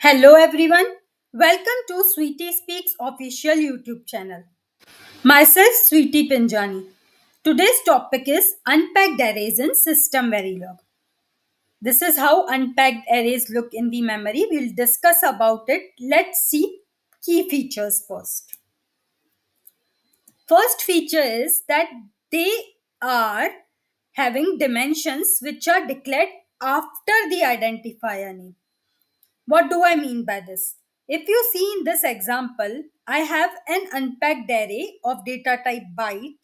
Hello everyone. Welcome to Sweetie Speaks official YouTube channel. Myself Sweetie Pinjani. Today's topic is unpacked arrays in system Verilog. This is how unpacked arrays look in the memory. We'll discuss about it. Let's see key features first. First feature is that they are having dimensions which are declared after the identifier name what do I mean by this? If you see in this example, I have an unpacked array of data type byte.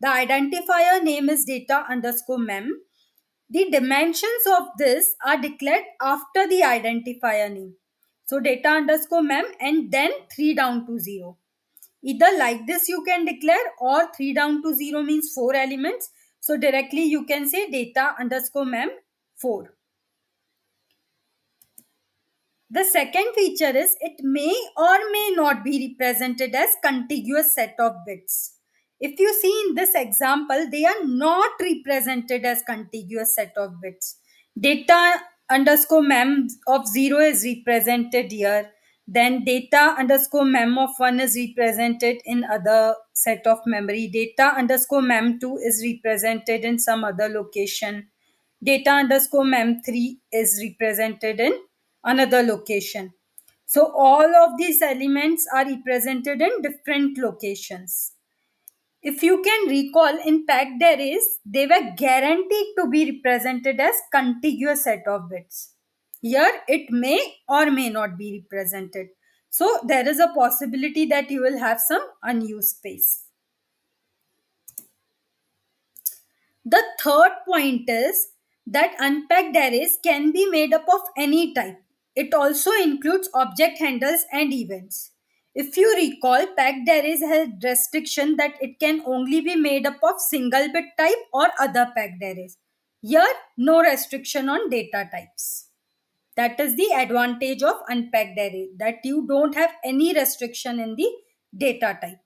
The identifier name is data underscore mem. The dimensions of this are declared after the identifier name. So data underscore mem and then 3 down to 0. Either like this you can declare or 3 down to 0 means 4 elements. So directly you can say data underscore mem 4. The second feature is it may or may not be represented as contiguous set of bits. If you see in this example, they are not represented as contiguous set of bits. Data underscore mem of 0 is represented here. Then data underscore mem of 1 is represented in other set of memory. Data underscore mem2 is represented in some other location. Data underscore mem3 is represented in another location. So all of these elements are represented in different locations. If you can recall, in packed arrays, they were guaranteed to be represented as contiguous set of bits. Here, it may or may not be represented. So there is a possibility that you will have some unused space. The third point is that unpacked arrays can be made up of any type. It also includes object handles and events. If you recall, pack there is a restriction that it can only be made up of single bit type or other pack arrays. Here, no restriction on data types. That is the advantage of unpacked array that you don't have any restriction in the data type.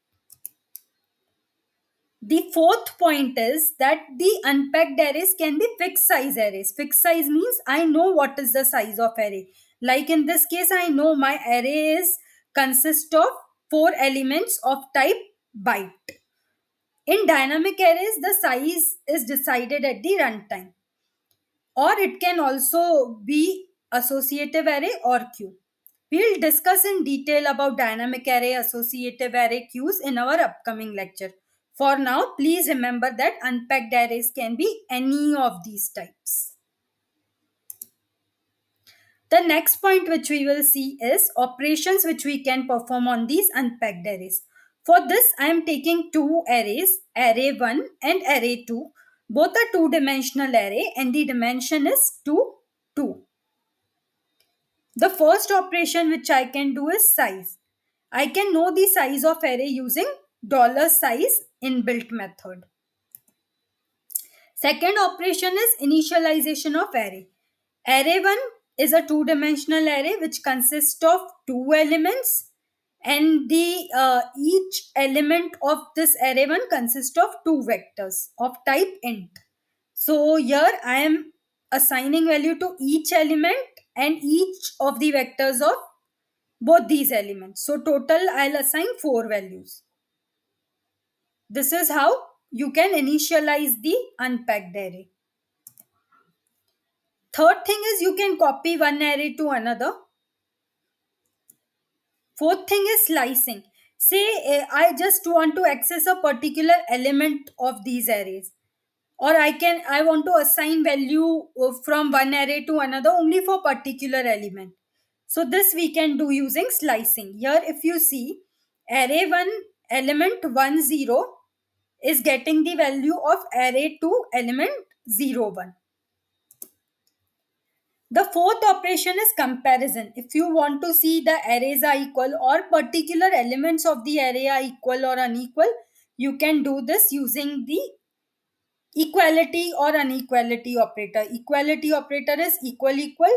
The fourth point is that the unpacked arrays can be fixed size arrays. Fixed size means I know what is the size of array. Like in this case, I know my array is consists of four elements of type byte. In dynamic arrays, the size is decided at the runtime. Or it can also be associative array or queue. We'll discuss in detail about dynamic array, associative array, queues in our upcoming lecture. For now, please remember that unpacked arrays can be any of these types. The next point which we will see is operations which we can perform on these unpacked arrays. For this, I am taking two arrays, array 1 and array 2. Both are two-dimensional array and the dimension is 2, 2. The first operation which I can do is size. I can know the size of array using dollar $size inbuilt method. Second operation is initialization of array. Array1 is a two dimensional array which consists of two elements and the uh, each element of this array one consists of two vectors of type int so here i am assigning value to each element and each of the vectors of both these elements so total i'll assign four values this is how you can initialize the unpacked array Third thing is you can copy one array to another. Fourth thing is slicing. Say eh, I just want to access a particular element of these arrays or I can I want to assign value uh, from one array to another only for particular element. So this we can do using slicing. Here if you see array 1 element 1 0 is getting the value of array 2 element 0 1. The fourth operation is comparison. If you want to see the arrays are equal or particular elements of the array are equal or unequal, you can do this using the equality or inequality operator. Equality operator is equal equal,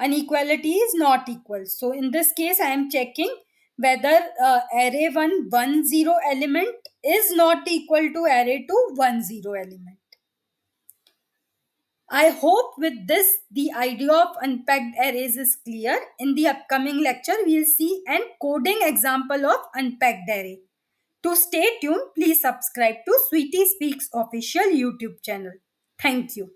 Inequality is not equal. So in this case, I am checking whether uh, array 1 1 0 element is not equal to array 2 1 0 element. I hope with this the idea of unpacked arrays is clear. In the upcoming lecture, we will see an coding example of unpacked array. To stay tuned, please subscribe to Sweetie Speaks official YouTube channel. Thank you.